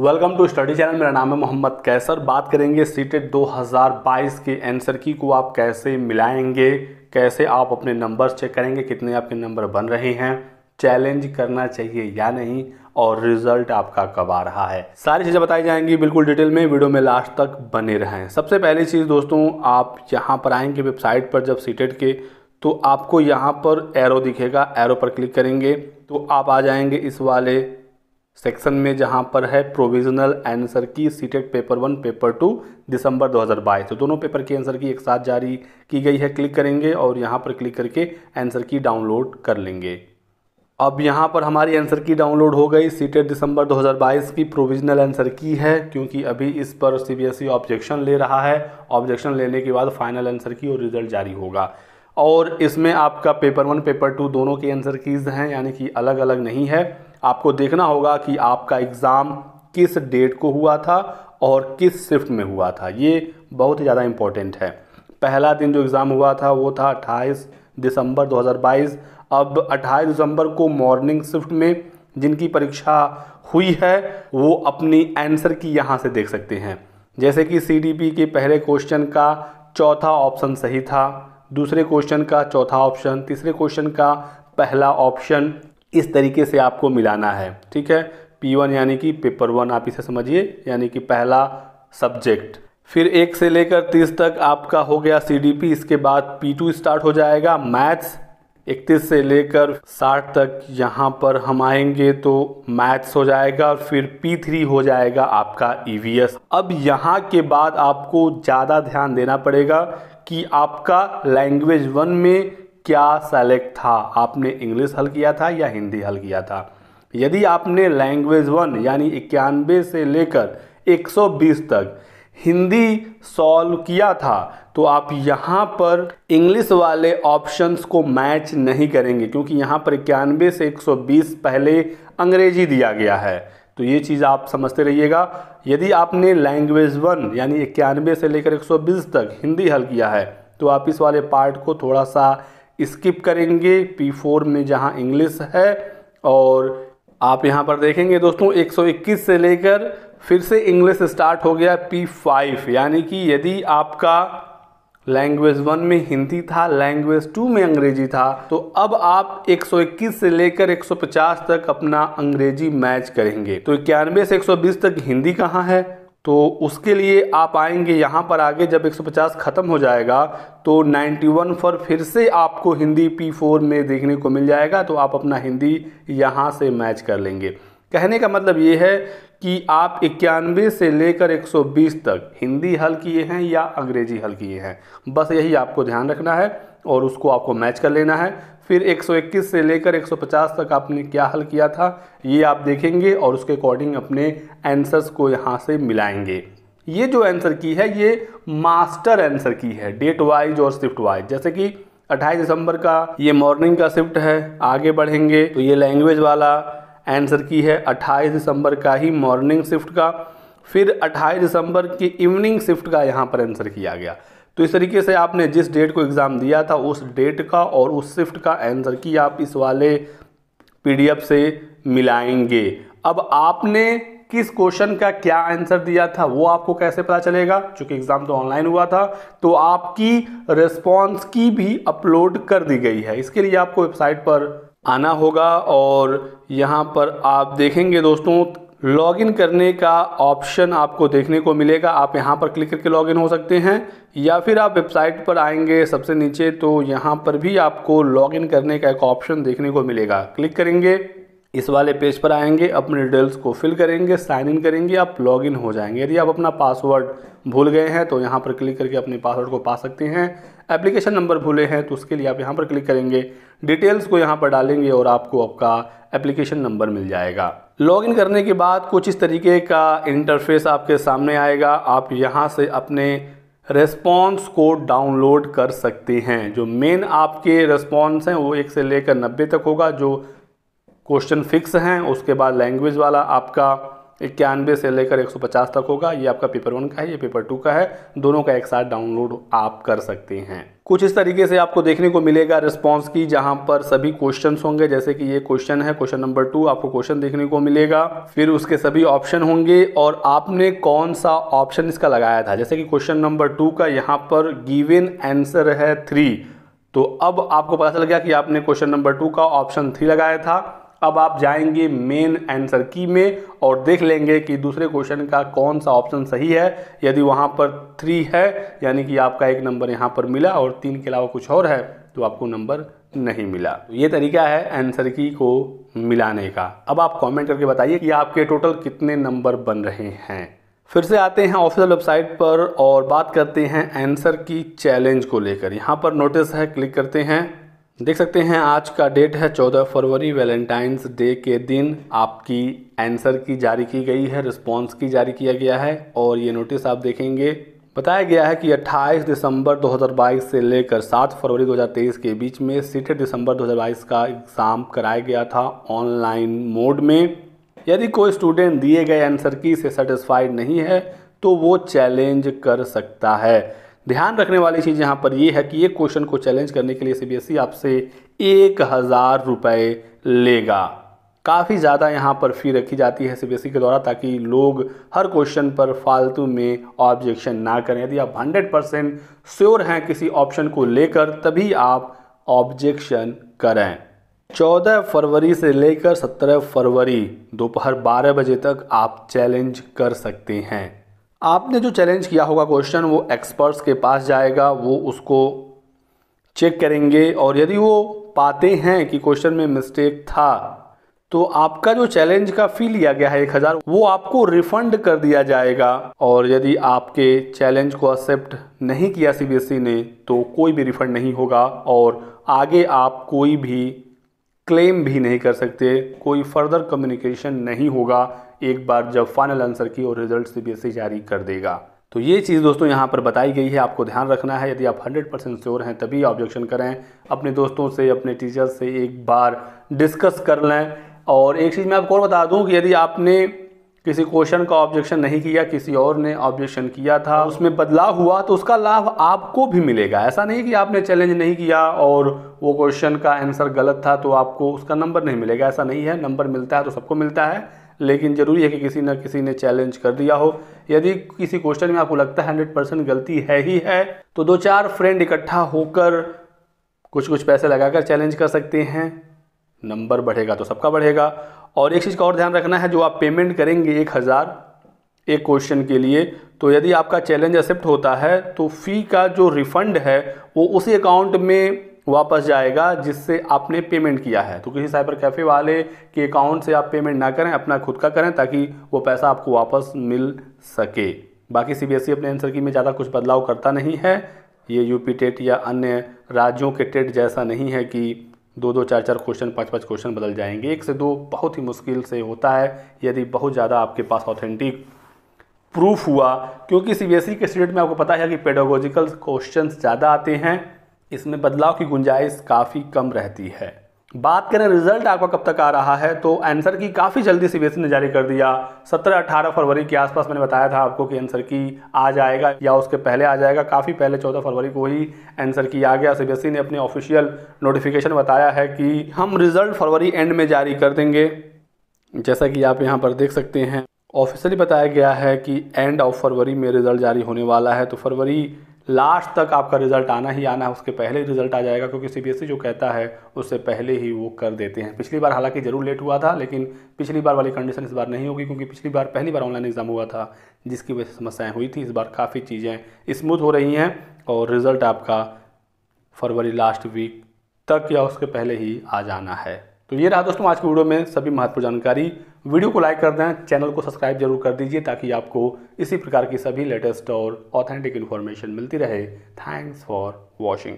welcome to study channel मेरा नाम है मोहम्मद कैसर बात करेंगे सीटेट 2022 के आंसर की को आप कैसे मिलाएंगे कैसे आप अपने नंबर चेक करेंगे कितने आपके नंबर बन रहे हैं चैलेंज करना चाहिए या नहीं और रिजल्ट आपका कब आ रहा है सारी चीज़ें बताई जाएंगी बिल्कुल डिटेल में वीडियो में लास्ट तक बने रहें सबसे पहली चीज़ दोस्तों आप यहाँ पर आएंगे वेबसाइट पर जब सीटेट के तो आपको यहाँ पर एरो दिखेगा एरो पर क्लिक करेंगे तो आप आ जाएंगे इस वाले सेक्शन में जहाँ पर है provisional answer key CTET paper one paper two दिसंबर 2022 तो दोनों पेपर की आंसर की एक साथ जारी की गई है क्लिक करेंगे और यहाँ पर क्लिक करके आंसर की डाउनलोड कर लेंगे अब यहाँ पर हमारी आंसर की डाउनलोड हो गई सीटेट दिसंबर 2022 की प्रोविजनल आंसर की है क्योंकि अभी इस पर सीबीएसई ऑब्जेक्शन ले रहा है ऑब्जेक्शन लेने के बाद फाइनल आंसर की और रिजल्ट जारी होगा और इसमें आपका पेपर वन पेपर टू दोनों के आंसर कीज हैं यानी कि अलग अलग नहीं है आपको देखना होगा कि आपका एग्ज़ाम किस डेट को हुआ था और किस शिफ्ट में हुआ था ये बहुत ही ज़्यादा इम्पोर्टेंट है पहला दिन जो एग्ज़ाम हुआ था वो था 28 दिसंबर 2022 अब 28 दिसंबर को मॉर्निंग शिफ्ट में जिनकी परीक्षा हुई है वो अपनी आंसर की यहाँ से देख सकते हैं जैसे कि सी के पहले क्वेश्चन का चौथा ऑप्शन सही था दूसरे क्वेश्चन का चौथा ऑप्शन तीसरे क्वेश्चन का पहला ऑप्शन इस तरीके से आपको मिलाना है ठीक है पी वन यानी कि पेपर वन आप इसे समझिए यानी कि पहला सब्जेक्ट फिर एक से लेकर तीस तक आपका हो गया सीडीपी इसके बाद पी टू स्टार्ट हो जाएगा मैथ्स इकतीस से लेकर साठ तक यहाँ पर हम आएंगे तो मैथ्स हो जाएगा और फिर पी थ्री हो जाएगा आपका ई e अब यहाँ के बाद आपको ज़्यादा ध्यान देना पड़ेगा कि आपका लैंग्वेज वन में क्या सेलेक्ट था आपने इंग्लिश हल किया था या हिंदी हल किया था यदि आपने लैंग्वेज वन यानी इक्यानवे से लेकर 120 तक हिंदी सॉल्व किया था तो आप यहाँ पर इंग्लिश वाले ऑप्शंस को मैच नहीं करेंगे क्योंकि यहाँ पर इक्यानवे से 120 पहले अंग्रेजी दिया गया है तो ये चीज़ आप समझते रहिएगा यदि आपने लैंग्वेज वन यानी इक्यानवे से लेकर 120 तक हिंदी हल किया है तो आप इस वाले पार्ट को थोड़ा सा स्किप करेंगे पी फोर में जहाँ इंग्लिश है और आप यहाँ पर देखेंगे दोस्तों 121 से लेकर फिर से इंग्लिश स्टार्ट हो गया पी फाइव यानी कि यदि आपका लैंग्वेज वन में हिंदी था लैंग्वेज टू में अंग्रेजी था तो अब आप 121 से लेकर 150 तक अपना अंग्रेजी मैच करेंगे तो इक्यानवे से 120 तक हिंदी कहाँ है तो उसके लिए आप आएंगे यहाँ पर आगे जब 150 ख़त्म हो जाएगा तो 91 पर फिर से आपको हिंदी P4 में देखने को मिल जाएगा तो आप अपना हिंदी यहाँ से मैच कर लेंगे कहने का मतलब ये है कि आप इक्यानवे से लेकर 120 तक हिंदी हल किए हैं या अंग्रेजी हल किए हैं बस यही आपको ध्यान रखना है और उसको आपको मैच कर लेना है फिर 121 से लेकर 150 तक आपने क्या हल किया था ये आप देखेंगे और उसके अकॉर्डिंग अपने आंसर्स को यहाँ से मिलाएंगे ये जो आंसर की है ये मास्टर आंसर की है डेट वाइज और शिफ्ट वाइज जैसे कि 28 दिसंबर का ये मॉर्निंग का शिफ्ट है आगे बढ़ेंगे तो ये लैंग्वेज वाला आंसर की है 28 दिसंबर का ही मॉर्निंग शिफ्ट का फिर 28 दिसंबर की इवनिंग शिफ्ट का यहाँ पर आंसर किया गया तो इस तरीके से आपने जिस डेट को एग्ज़ाम दिया था उस डेट का और उस शिफ्ट का आंसर की आप इस वाले पीडीएफ से मिलाएंगे अब आपने किस क्वेश्चन का क्या आंसर दिया था वो आपको कैसे पता चलेगा क्योंकि एग्जाम तो ऑनलाइन हुआ था तो आपकी रिस्पॉन्स की भी अपलोड कर दी गई है इसके लिए आपको वेबसाइट पर आना होगा और यहाँ पर आप देखेंगे दोस्तों लॉगिन करने का ऑप्शन आपको देखने को मिलेगा आप यहाँ पर क्लिक करके लॉगिन हो सकते हैं या फिर आप वेबसाइट पर आएंगे सबसे नीचे तो यहाँ पर भी आपको लॉगिन करने का एक ऑप्शन देखने को मिलेगा क्लिक करेंगे इस वाले पेज पर आएंगे अपने डिटेल्स को फिल करेंगे साइन इन करेंगे आप लॉगिन हो जाएंगे यदि आप अपना पासवर्ड भूल गए हैं तो यहाँ पर क्लिक करके अपने पासवर्ड को पा सकते हैं एप्लीकेशन नंबर भूले हैं तो उसके लिए आप यहाँ पर क्लिक करेंगे डिटेल्स को यहाँ पर डालेंगे और आपको आपका एप्लीकेशन नंबर मिल जाएगा लॉगिन करने के बाद कुछ इस तरीके का इंटरफेस आपके सामने आएगा आप यहाँ से अपने रेस्पॉन्स को डाउनलोड कर सकते हैं जो मेन आपके रेस्पॉन्स हैं वो एक से लेकर नब्बे तक होगा जो क्वेश्चन फिक्स हैं उसके बाद लैंग्वेज वाला आपका इक्यानवे से लेकर 150 तक होगा ये आपका पेपर वन का है ये पेपर टू का है दोनों का एक साथ डाउनलोड आप कर सकते हैं कुछ इस तरीके से आपको देखने को मिलेगा रिस्पांस की जहां पर सभी क्वेश्चन होंगे जैसे कि ये क्वेश्चन है क्वेश्चन नंबर टू आपको क्वेश्चन देखने को मिलेगा फिर उसके सभी ऑप्शन होंगे और आपने कौन सा ऑप्शन इसका लगाया था जैसे कि क्वेश्चन नंबर टू का यहाँ पर गिविन आंसर है थ्री तो अब आपको पता चल गया कि आपने क्वेश्चन नंबर टू का ऑप्शन थ्री लगाया था अब आप जाएंगे मेन आंसर की में और देख लेंगे कि दूसरे क्वेश्चन का कौन सा ऑप्शन सही है यदि वहाँ पर थ्री है यानी कि आपका एक नंबर यहाँ पर मिला और तीन के अलावा कुछ और है तो आपको नंबर नहीं मिला तो ये तरीका है आंसर की को मिलाने का अब आप कमेंट करके बताइए कि आपके टोटल कितने नंबर बन रहे हैं फिर से आते हैं ऑफिशियल वेबसाइट पर और बात करते हैं आंसर की चैलेंज को लेकर यहाँ पर नोटिस है क्लिक करते हैं देख सकते हैं आज का डेट है 14 फरवरी वैलेंटाइंस डे के दिन आपकी आंसर की जारी की गई है रिस्पांस की जारी किया गया है और ये नोटिस आप देखेंगे बताया गया है कि 28 दिसंबर 2022 से लेकर 7 फरवरी 2023 के बीच में सीठ दिसंबर 2022 का एग्ज़ाम कराया गया था ऑनलाइन मोड में यदि कोई स्टूडेंट दिए गए आंसर की से सेटिस्फाइड नहीं है तो वो चैलेंज कर सकता है ध्यान रखने वाली चीज़ यहाँ पर यह है कि ये क्वेश्चन को चैलेंज करने के लिए सीबीएसई आपसे एक हज़ार रुपये लेगा काफ़ी ज़्यादा यहाँ पर फ़ी रखी जाती है सीबीएसई के द्वारा ताकि लोग हर क्वेश्चन पर फालतू में ऑब्जेक्शन ना करें यदि आप हंड्रेड परसेंट श्योर हैं किसी ऑप्शन को लेकर तभी आप ऑब्जेक्शन करें चौदह फरवरी से लेकर सत्रह फरवरी दोपहर बारह बजे तक आप चैलेंज कर सकते हैं आपने जो चैलेंज किया होगा क्वेश्चन वो एक्सपर्ट्स के पास जाएगा वो उसको चेक करेंगे और यदि वो पाते हैं कि क्वेश्चन में मिस्टेक था तो आपका जो चैलेंज का फी लिया गया है एक हज़ार वो आपको रिफंड कर दिया जाएगा और यदि आपके चैलेंज को एक्सेप्ट नहीं किया सीबीएसई e ने तो कोई भी रिफंड नहीं होगा और आगे आप कोई भी क्लेम भी नहीं कर सकते कोई फर्दर कम्युनिकेशन नहीं होगा एक बार जब फाइनल आंसर की और रिजल्ट सी e जारी कर देगा तो ये चीज़ दोस्तों यहाँ पर बताई गई है आपको ध्यान रखना है यदि आप 100 परसेंट श्योर हैं तभी ऑब्जेक्शन करें अपने दोस्तों से अपने टीचर से एक बार डिस्कस कर लें और एक चीज़ मैं आपको और बता दूं कि यदि आपने किसी क्वेश्चन का ऑब्जेक्शन नहीं किया किसी और ने ऑब्जेक्शन किया था उसमें बदलाव हुआ तो उसका लाभ आपको भी मिलेगा ऐसा नहीं कि आपने चैलेंज नहीं किया और वो क्वेश्चन का आंसर गलत था तो आपको उसका नंबर नहीं मिलेगा ऐसा नहीं है नंबर मिलता है तो सबको मिलता है लेकिन ज़रूरी है कि किसी न किसी ने चैलेंज कर दिया हो यदि किसी क्वेश्चन में आपको लगता है हंड्रेड परसेंट गलती है ही है तो दो चार फ्रेंड इकट्ठा होकर कुछ कुछ पैसे लगाकर चैलेंज कर सकते हैं नंबर बढ़ेगा तो सबका बढ़ेगा और एक चीज़ का और ध्यान रखना है जो आप पेमेंट करेंगे एक हज़ार एक क्वेश्चन के लिए तो यदि आपका चैलेंज एक्सेप्ट होता है तो फ़ी का जो रिफ़ंड है वो उसी अकाउंट में वापस जाएगा जिससे आपने पेमेंट किया है तो किसी साइबर कैफ़े वाले के अकाउंट से आप पेमेंट ना करें अपना खुद का करें ताकि वो पैसा आपको वापस मिल सके बाकी सीबीएसई e अपने आंसर की में ज़्यादा कुछ बदलाव करता नहीं है ये यूपी टेट या अन्य राज्यों के टेट जैसा नहीं है कि दो दो चार चार क्वेश्चन पाँच पाँच क्वेश्चन बदल जाएंगे एक से दो बहुत ही मुश्किल से होता है यदि बहुत ज़्यादा आपके पास ऑथेंटिक प्रूफ हुआ क्योंकि सीबीएसई e के स्टेट में आपको पता है कि पेडोगोजिकल क्वेश्चन ज़्यादा आते हैं इसमें बदलाव की गुंजाइश काफ़ी कम रहती है बात करें रिजल्ट आपका कब तक आ रहा है तो आंसर की काफ़ी जल्दी सी ने जारी कर दिया 17-18 फरवरी के आसपास मैंने बताया था आपको कि आंसर की आ जाएगा या उसके पहले आ जाएगा काफ़ी पहले 14 फरवरी को ही आंसर की आ गया सीबीएसई ने अपने ऑफिशियल नोटिफिकेशन बताया है कि हम रिजल्ट फरवरी एंड में जारी कर देंगे जैसा कि आप यहाँ पर देख सकते हैं ऑफिशियली बताया गया है कि एंड ऑफ फरवरी में रिजल्ट जारी होने वाला है तो फरवरी लास्ट तक आपका रिजल्ट आना ही आना है उसके पहले ही रिजल्ट आ जाएगा क्योंकि सीबीएसई e जो कहता है उससे पहले ही वो कर देते हैं पिछली बार हालांकि जरूर लेट हुआ था लेकिन पिछली बार वाली कंडीशन इस बार नहीं होगी क्योंकि पिछली बार पहली बार ऑनलाइन एग्जाम हुआ था जिसकी वजह से समस्याएँ हुई थी इस बार काफ़ी चीज़ें स्मूथ हो रही हैं और रिज़ल्ट आपका फरवरी लास्ट वीक तक या उसके पहले ही आ जाना है तो ये रहा दोस्तों आज की वीडियो में सभी महत्वपूर्ण जानकारी वीडियो को लाइक कर दें चैनल को सब्सक्राइब जरूर कर दीजिए ताकि आपको इसी प्रकार की सभी लेटेस्ट और ऑथेंटिक इन्फॉर्मेशन मिलती रहे थैंक्स फॉर वॉचिंग